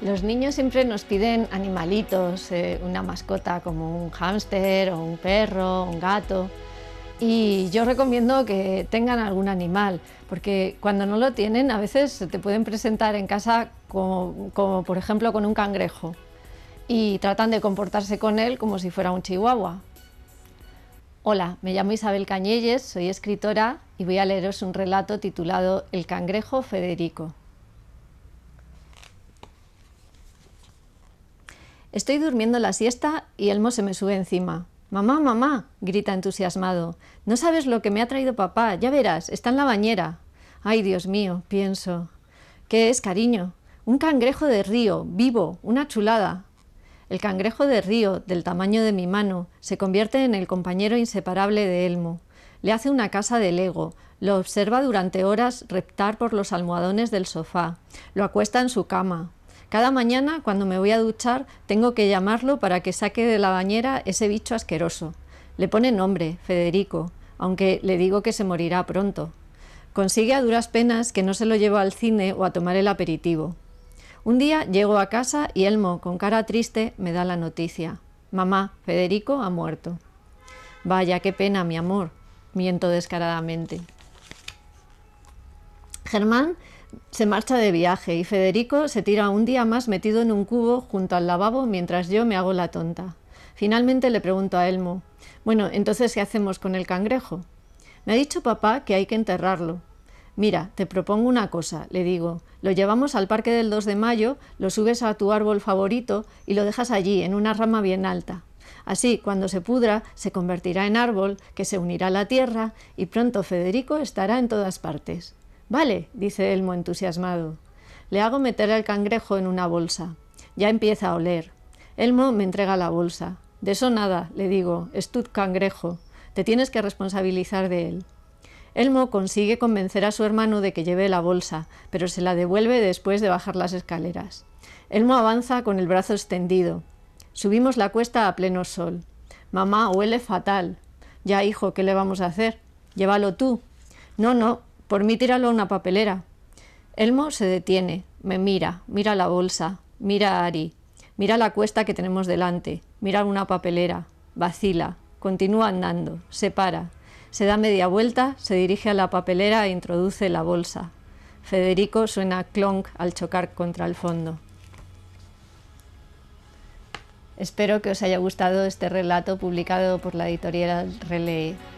Los niños siempre nos piden animalitos, eh, una mascota como un hámster o un perro, un gato. Y yo recomiendo que tengan algún animal, porque cuando no lo tienen a veces te pueden presentar en casa como por ejemplo con un cangrejo y tratan de comportarse con él como si fuera un chihuahua. Hola, me llamo Isabel Cañelles, soy escritora y voy a leeros un relato titulado El cangrejo Federico. Estoy durmiendo la siesta y Elmo se me sube encima. Mamá, mamá, grita entusiasmado. No sabes lo que me ha traído papá, ya verás, está en la bañera. Ay, Dios mío, pienso. ¿Qué es, cariño? Un cangrejo de río, vivo, una chulada. El cangrejo de río, del tamaño de mi mano, se convierte en el compañero inseparable de Elmo. Le hace una casa de lego, lo observa durante horas reptar por los almohadones del sofá, lo acuesta en su cama, cada mañana, cuando me voy a duchar, tengo que llamarlo para que saque de la bañera ese bicho asqueroso. Le pone nombre, Federico, aunque le digo que se morirá pronto. Consigue a duras penas que no se lo llevo al cine o a tomar el aperitivo. Un día llego a casa y Elmo, con cara triste, me da la noticia. Mamá, Federico ha muerto. Vaya, qué pena, mi amor, miento descaradamente. Germán se marcha de viaje y Federico se tira un día más metido en un cubo junto al lavabo mientras yo me hago la tonta. Finalmente le pregunto a Elmo, bueno, entonces ¿qué hacemos con el cangrejo? Me ha dicho papá que hay que enterrarlo. Mira, te propongo una cosa, le digo, lo llevamos al parque del 2 de mayo, lo subes a tu árbol favorito y lo dejas allí, en una rama bien alta. Así, cuando se pudra, se convertirá en árbol, que se unirá a la tierra y pronto Federico estará en todas partes. Vale, dice Elmo entusiasmado. Le hago meter al cangrejo en una bolsa. Ya empieza a oler. Elmo me entrega la bolsa. De eso nada, le digo, es tu cangrejo. Te tienes que responsabilizar de él. Elmo consigue convencer a su hermano de que lleve la bolsa, pero se la devuelve después de bajar las escaleras. Elmo avanza con el brazo extendido. Subimos la cuesta a pleno sol. Mamá huele fatal. Ya, hijo, ¿qué le vamos a hacer? Llévalo tú. No, no, por mí tíralo a una papelera. Elmo se detiene, me mira, mira la bolsa, mira a Ari, mira la cuesta que tenemos delante, mira una papelera, vacila, continúa andando, se para, se da media vuelta, se dirige a la papelera e introduce la bolsa. Federico suena clonk al chocar contra el fondo. Espero que os haya gustado este relato publicado por la editorial Relay.